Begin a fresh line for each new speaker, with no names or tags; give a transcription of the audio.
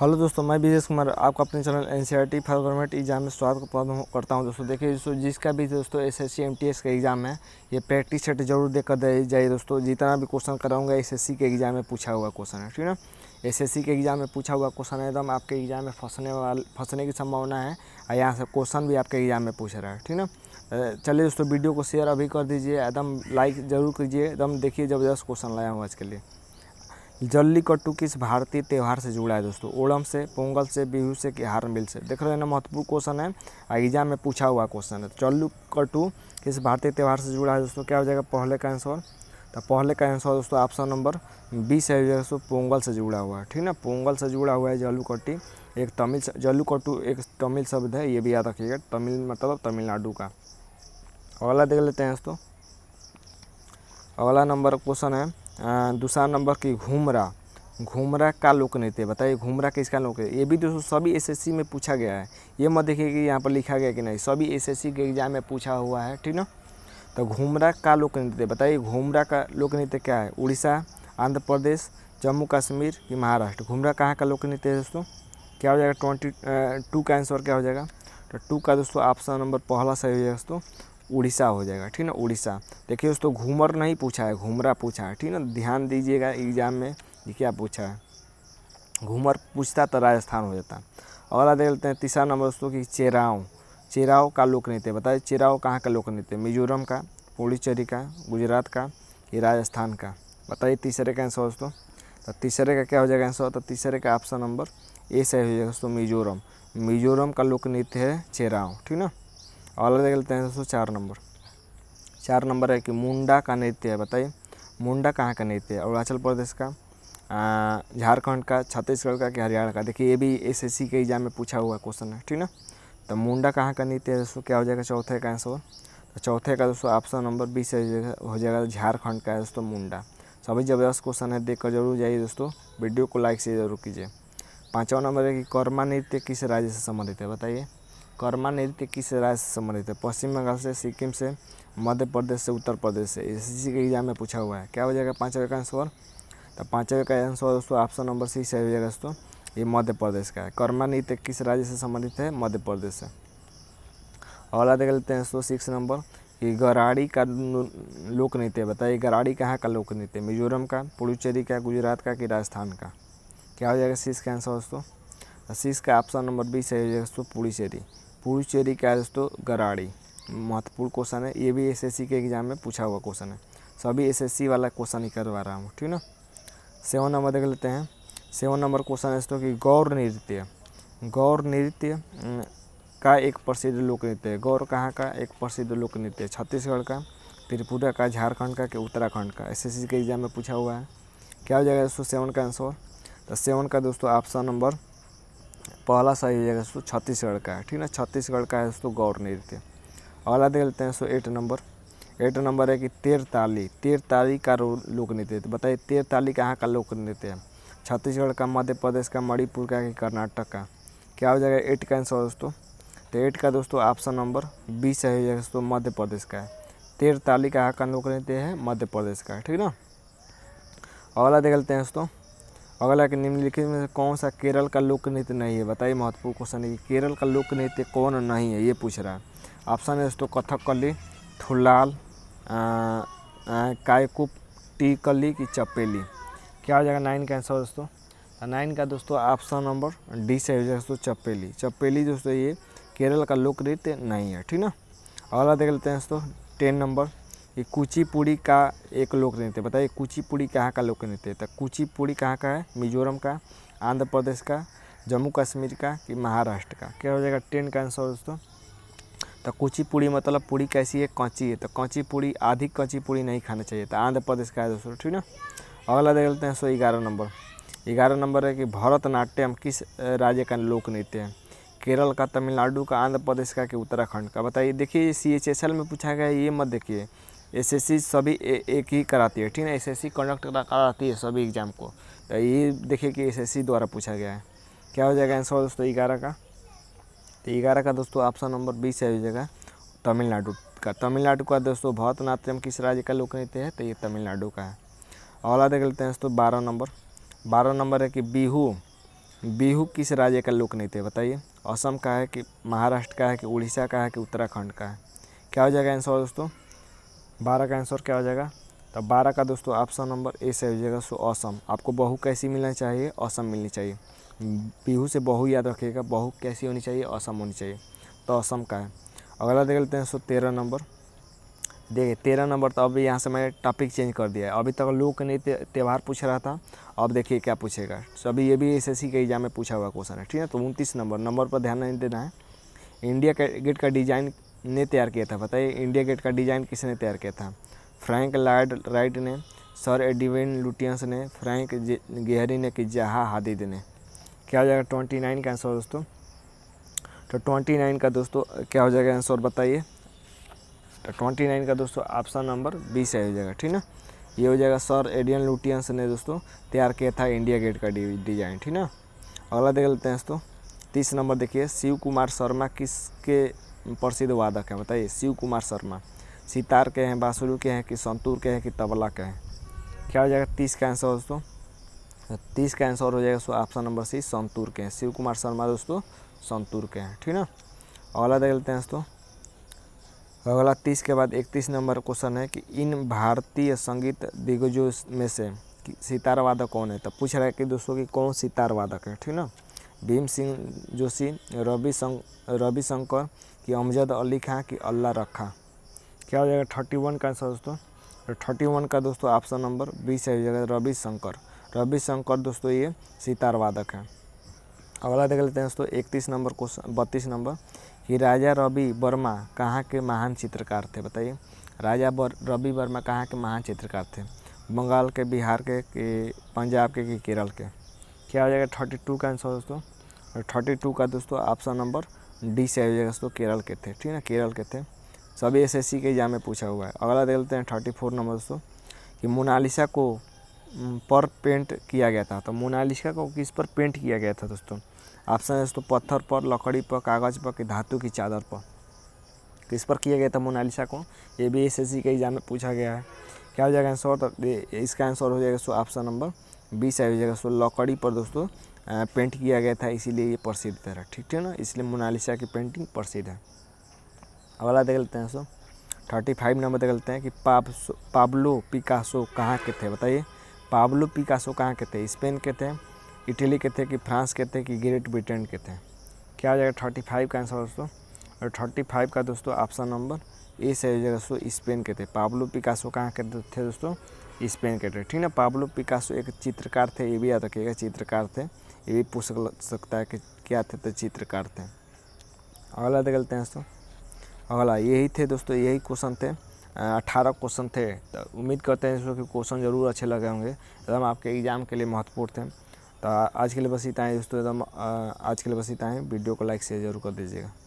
hello दोस्तों मैं विजेश कुमार आपका अपने channel N C R T for government exam में स्वागत करता हूं दोस्तों देखिए दोस्तों जिसका भी दोस्तों S S C M T S का एग्ज़ाम है ये प्रैक्टिस सेट जरूर देखकर दे जाइए दोस्तों जितना भी क्वेश्चन कराऊंगा एस एस सी के एग्ज़ाम में पूछा हुआ क्वेश्चन है ठीक है एस एस सी के एग्ज़ाम में पूछा हुआ क्वेश्चन है एकदम आपके एग्ज़ाम में फंसने वाले फंसने की संभावना है और यहाँ से क्वेश्चन भी आपके एग्ज़ाम में पूछ रहा है ठीक ना चलिए दोस्तों वीडियो को शेयर अभी कर दीजिए एकदम लाइक ज़रूर कीजिए एकदम देखिए ज़बरदस्त क्वेश्चन लाया हूँ आज के लिए जल्लीकट्टू किस भारतीय त्यौहार से जुड़ा है दोस्तों ओणम से पोंगल से बिहू से कि हार मिल से देख रहे हैं ना महत्वपूर्ण क्वेश्चन है एग्जाम में पूछा हुआ क्वेश्चन है तो जल्लू कट्टू किस भारतीय त्यौहार से जुड़ा है दोस्तों क्या हो जाएगा पहले का आंसर तो पहले का आंसर दोस्तों ऑप्शन नंबर बी से दोस्तों पोंगल से जुड़ा हुआ है ठीक ना पोंगल से जुड़ा हुआ है जल्लू कट्टी एक तमिल जल्लू कट्टू एक तमिल शब्द है ये भी याद रखिएगा तमिल मतलब तमिलनाडु का अगला देख लेते हैं दोस्तों अगला नंबर क्वेश्चन है दूसरा नंबर की घूमरा घुमरा का लोक नृत्य बताइए घुमरा किसका लोक ये भी दोस्तों सभी एसएससी में पूछा गया है ये मत देखिए कि यहाँ पर लिखा गया कि नहीं सभी एसएससी के एग्जाम में पूछा हुआ है ठीक ना तो घूमरा का लोक नृत्य बताइए घुमरा का लोक नृत्य क्या है उड़ीसा आंध्र प्रदेश जम्मू कश्मीर कि महाराष्ट्र घुमरा कहाँ का लोक नृत्य है दोस्तों क्या हो जाएगा ट्वेंटी टू का आंसर क्या हो जाएगा तो टू का दोस्तों ऑप्शन नंबर पहला सही हो जाएगा दोस्तों उड़ीसा हो जाएगा ठीक ना उड़ीसा देखिए दोस्तों घूमर नहीं पूछा है घूमरा पूछा है ठीक ना ध्यान दीजिएगा एग्जाम में ये क्या पूछा है घूमर पूछता तो राजस्थान हो जाता अगला देख लेते हैं तीसरा नंबर दोस्तों की चेराव चेराव का लोक नृत्य बताइए चेराव कहाँ का लोक नृत्य मिजोरम का पुडुचेरी का गुजरात का ये राजस्थान का बताइए तीसरे का आंसर दोस्तों तो तीसरे का क्या हो जाएगा आंसर तो तीसरे का ऑप्शन नंबर ए सही हो जाएगा दोस्तों मिजोरम मिजोरम का लोक नृत्य है चेराव ठीक ना और देखते हैं दोस्तों चार नंबर चार नंबर है कि मुंडा का नृत्य है बताइए मुंडा कहाँ का नृत्य है अरुणाचल प्रदेश का झारखंड का छत्तीसगढ़ का कि हरियाणा का देखिए ये भी एस एस के एग्जाम में पूछा हुआ क्वेश्चन है ठीक ना तो मुंडा कहाँ का नृत्य है दोस्तों क्या हो जाएगा चौथे का आंसर तो चौथे का दोस्तों ऑप्शन नंबर बीस हो जाएगा झारखंड का है दोस्तों मुंडा सभी तो जबरदस्त क्वेश्चन है देख कर जरूर जाइए दोस्तों वीडियो को लाइक से जरूर कीजिए पाँचवा नंबर है कि कर्मा नृत्य किस राज्य से संबंधित है बताइए कर्मा नृत्य किस राज्य से संबंधित है पश्चिम बंगाल से सिक्किम से मध्य प्रदेश से उत्तर प्रदेश से एस के एग्जाम में पूछा हुआ है क्या हो जाएगा पाँचवें का आंसर तो पाँचवें का आंसर दोस्तों ऑप्शन नंबर सी सही हो जाएगा दोस्तों ये मध्य प्रदेश का है कर्मा नृत्य किस राज्य से संबंधित है मध्य प्रदेश से अगला देख लेते हैं दोस्तों सिक्स नंबर ये गराड़ी का लोक नृत्य बताइए गराड़ी कहाँ का लोक नृत्य मिजोरम का पुडुचेरी का गुजरात का कि राजस्थान का क्या हो जाएगा सी इसका आंसर दोस्तों सी इसका ऑप्शन नंबर बी सही हो जाएगा दोस्तों पुडुचेरी पुडुचेरी क्या है दोस्तों गराड़ी महत्वपूर्ण क्वेश्चन है ये भी एसएससी के एग्जाम में पूछा हुआ क्वेश्चन है सभी एसएससी वाला क्वेश्चन ही करवा रहा हूँ ठीक ना सेवन नंबर देख लेते हैं सेवन नंबर क्वेश्चन है दोस्तों कि गौर नृत्य गौर नृत्य का एक प्रसिद्ध लोक नृत्य है गौर कहाँ का एक प्रसिद्ध लोक नृत्य है छत्तीसगढ़ का त्रिपुरा का झारखंड का कि उत्तराखंड का एसएससी के एग्जाम में पूछा हुआ है क्या हो जाएगा दोस्तों सेवन का आंसर तो सेवन का दोस्तों ऑप्शन नंबर पहला सही हो जाएगा दोस्तों छत्तीसगढ़ का है ठीक ना छत्तीसगढ़ का है दोस्तों गौर नृत्य अगला देख लेते हैं दोस्तों एट नंबर एट नंबर है कि तेरताली तेरताली का लोक नृत्य तो बताइए तेरताली कहाँ का लोक नृत्य है छत्तीसगढ़ का मध्य प्रदेश का मणिपुर का कि कर्नाटक का क्या हो जाएगा एट का आंसर दोस्तों तो एट का दोस्तों ऑप्शन नंबर बी सही हो जाएगा दोस्तों मध्य प्रदेश का है तेरताली कहाँ का लोक नृत्य है मध्य प्रदेश का ठीक ना अगला देख लेते हैं दोस्तों अगला कि निम्नलिखित में से कौन सा केरल का लोक नृत्य नहीं है बताइए महत्वपूर्ण क्वेश्चन है कि केरल का लोक नृत्य कौन नहीं है ये पूछ रहा है ऑप्शन है दोस्तों कथकली थुलाल कायकुप टी कली की चपेली क्या हो जाएगा नाइन का आंसर दोस्तों नाइन तो का दोस्तों ऑप्शन नंबर डी से हो जाएगा दोस्तों चपेली चपेली दोस्तों ये केरल का लोक नृत्य नहीं है ठीक ना अगला देख लेते हैं दोस्तों टेन नंबर ये कुचिपुड़ी का एक लोक नृत्य बताइए कुचिपुड़ी कहाँ का लोक नृत्य है तो कुचिपुड़ी कहाँ का है मिजोरम का आंध्र प्रदेश का जम्मू कश्मीर का कि महाराष्ट्र का क्या हो जाएगा टेन का आंसर दोस्तों तो कुचिपुड़ी मतलब पूड़ी कैसी है कौची है तो कौची पूड़ी आधी कौची पूड़ी नहीं खाना चाहिए तो आंध्र प्रदेश का है दोस्तों ठीक ना अगला देख लेते हैं सो ग्यारह नंबर ग्यारह नंबर है कि भरतनाट्यम किस राज्य का लोक नृत्य है केरल का तमिलनाडु का आंध्र प्रदेश का कि उत्तराखंड का बताइए देखिए सी एच एस एल में पूछा गया ये मत देखिए एसएससी सभी ए, एक ही कराती है ठीक है एसएससी कंडक्ट कराती है सभी एग्ज़ाम को तो ये देखिए कि एसएससी द्वारा पूछा गया है क्या हो जाएगा आंसर दोस्तों ग्यारह का तो ग्यारह का दोस्तों ऑप्शन नंबर बीस है हो जाएगा तमिलनाडु का तमिलनाडु का दोस्तों बहुत नाट्यम किस राज्य का लोक नृत्य है तो ये तमिलनाडु का है अगला देख लेते हैं दोस्तों बारह नंबर बारह नंबर है कि बिहू बिहू किस राज्य का लोक नृत्य है बताइए असम का है कि महाराष्ट्र का है कि उड़ीसा का है कि उत्तराखंड का है क्या हो जाएगा आंसर दोस्तों बारह का आंसर क्या हो जाएगा तो बारह का दोस्तों ऑप्शन नंबर ए से हो जाएगा सो असम आपको बहू कैसी मिलना चाहिए असम मिलनी चाहिए बिहू से बहू याद रखिएगा बहू कैसी होनी चाहिए असम होनी चाहिए तो असम का है अगला देख लेते हैं सो तेरह नंबर देखिए तेरह नंबर तो अभी यहाँ से मैंने टॉपिक चेंज कर दिया है अभी तक लोग नहीं त्यौहार पूछ रहा था अब देखिए क्या पूछेगा सो अभी ये भी एसएससी के एग्जाम में पूछा हुआ क्वेश्चन है ठीक है तो उनतीस नंबर नंबर पर ध्यान नहीं देना है इंडिया गेट का डिज़ाइन ने तैयार किया था बताइए इंडिया गेट का डिज़ाइन किसने तैयार किया था फ्रैंक लॉयड राइट ने सर एडिविन लुटियंस ने फ्रैंक गेहरी ने कि जहा हादिद ने क्या हो जाएगा ट्वेंटी नाइन का आंसर दोस्तों तो ट्वेंटी नाइन का दोस्तों क्या हो जाएगा आंसर बताइए तो ट्वेंटी नाइन का दोस्तों ऑप्शन नंबर बी सही हो जाएगा ठीक ना ये हो जाएगा सर एडियन लुटियंस ने दोस्तों तैयार किया था इंडिया गेट का डिज़ाइन ठीक ना अगला देख लेते हैं दोस्तों तीस नंबर देखिए शिव कुमार शर्मा किसके प्रसिद्ध वादक हैं बताइए शिव कुमार शर्मा सितार के हैं बाँसुरु के हैं कि संतूर के हैं कि तबला के हैं क्या हो जाएगा तीस का आंसर दोस्तों तीस का आंसर हो जाएगा ऑप्शन नंबर सी संतूर के हैं शिव कुमार शर्मा दोस्तों संतूर के हैं ठीक ना अगला देख लेते हैं दोस्तों अगला तीस के बाद इकतीस नंबर क्वेश्चन है कि इन भारतीय संगीत दिग्गजों में से सितार वादक कौन है तो पूछ रहा है कि दोस्तों कि कौन सितार वादक है ठीक ना भीम सिंह जोशी रवि रवि शंकर कि अमजद अली खां कि अल्लाह रखा क्या हो जाएगा थर्टी वन का आंसर दोस्तों थर्टी वन का दोस्तों ऑप्शन नंबर बी सही हो जाएगा रवि शंकर रवि शंकर दोस्तों ये सितार वादक हैं अगला देख लेते हैं दोस्तों इकतीस नंबर क्वेश्चन बत्तीस नंबर कि राजा रवि वर्मा कहाँ के महान चित्रकार थे बताइए राजा रवि वर्मा कहाँ के महान चित्रकार थे बंगाल के बिहार के, कि पंजाब के कि केरल के क्या हो जाएगा थर्टी टू का आंसर दोस्तों और थर्टी टू का दोस्तों ऑप्शन नंबर डी से आ जाएगा दोस्तों केरल के थे ठीक है ना केरल के थे सभी एस एस सी के एग्जाम में पूछा हुआ है अगला देख लेते हैं थर्टी फोर नंबर दोस्तों कि मोनालिसा को पर पेंट किया गया था तो मोनालिसा को किस पर पेंट किया गया था दोस्तों ऑप्शन दोस्तों पत्थर पर लकड़ी पर कागज़ पर कि धातु की चादर पर किस पर किया गया था मोनालिसा को ये भी एस एस सी के एग्जाम में पूछा गया है क्या हो जाएगा आंसर तो इसका आंसर हो जाएगा दोस्तों ऑप्शन नंबर बीस आएगी जगह सो लकड़ी पर दोस्तों पेंट किया गया था इसीलिए ये प्रसिद्ध है ठीक है ना इसलिए मोनालिसा की पेंटिंग प्रसिद्ध है अगला देख लेते हैं दोस्तों थर्टी फाइव नंबर देख लेते हैं कि पाप पाब्लो पिकासो कहाँ के थे बताइए पाब्लो पिकासो कहाँ के थे स्पेन के थे इटली के थे कि फ्रांस के थे कि ग्रेट ब्रिटेन के थे क्या हो जाएगा थर्टी फाइव का आंसर दोस्तों और थर्टी फाइव का दोस्तों ऑप्शन नंबर ए सही हो जाएगा दोस्तों स्पेन के थे पाब्लो पिकासो कहाँ के थे दोस्तों स्पेन के ठीक ना पाब्लो पिकासो एक चित्रकार थे ये भी याद रखिएगा चित्रकार थे ये भी पूछ सकता है कि क्या थे तो चित्रकार थे अगला देखते हैं दोस्तों अगला यही थे दोस्तों यही क्वेश्चन थे अठारह क्वेश्चन थे तो उम्मीद करते हैं दोस्तों कि क्वेश्चन ज़रूर अच्छे लगे होंगे एकदम आपके एग्ज़ाम के लिए महत्वपूर्ण थे तो आज के लिए बस इतना है दोस्तों एकदम आज के लिए बस इतना है वीडियो को लाइक शेयर जरूर कर दीजिएगा